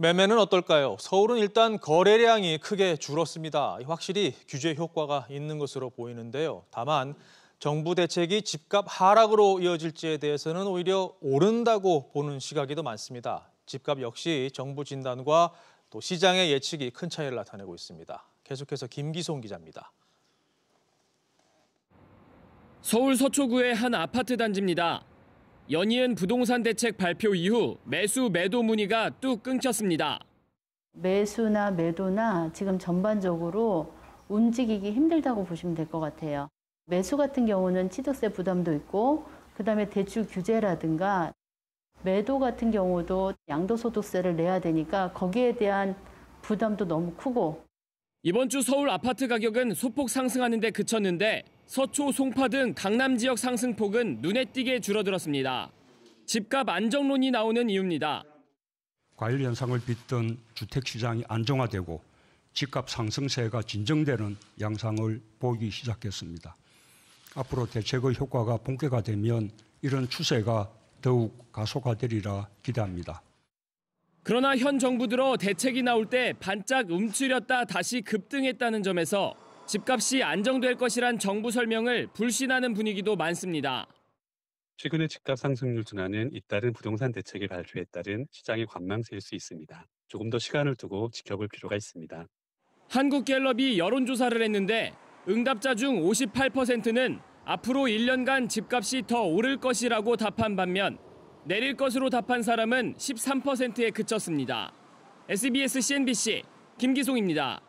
매매는 어떨까요? 서울은 일단 거래량이 크게 줄었습니다. 확실히 규제 효과가 있는 것으로 보이는데요. 다만 정부 대책이 집값 하락으로 이어질지에 대해서는 오히려 오른다고 보는 시각이 더 많습니다. 집값 역시 정부 진단과 또 시장의 예측이 큰 차이를 나타내고 있습니다. 계속해서 김기송 기자입니다. 서울 서초구의 한 아파트 단지입니다. 연이은 부동산 대책 발표 이후 매수 매도 문의가 뚝 끊겼습니다. 매수나 매도나 지금 전반적으로 움직이기 힘들다고 보시면 될 것 같아요. 매수 같은 경우는 취득세 부담도 있고 그다음에 대출 규제라든가 매도 같은 경우도 양도소득세를 내야 되니까 거기에 대한 부담도 너무 크고 이번 주 서울 아파트 가격은 소폭 상승하는 데 그쳤는데 서초, 송파 등 강남 지역 상승폭은 눈에 띄게 줄어들었습니다. 집값 안정론이 나오는 이유입니다. 과열 현상을 빚던 주택시장이 안정화되고 집값 상승세가 진정되는 양상을 보이기 시작했습니다. 앞으로 대책의 효과가 본격화되면 이런 추세가 더욱 가속화되리라 기대합니다. 그러나 현 정부 들어 대책이 나올 때 반짝 움츠렸다 다시 급등했다는 점에서 집값이 안정될 것이란 정부 설명을 불신하는 분위기도 많습니다. 최근의 집값 상승률 증가는 잇따른 부동산 대책의 발표에 따른 시장의 관망세일 수 있습니다. 조금 더 시간을 두고 지켜볼 필요가 있습니다. 한국갤럽이 여론조사를 했는데 응답자 중 58%는 앞으로 1년간 집값이 더 오를 것이라고 답한 반면 내릴 것으로 답한 사람은 13%에 그쳤습니다. SBS CNBC 김기송입니다.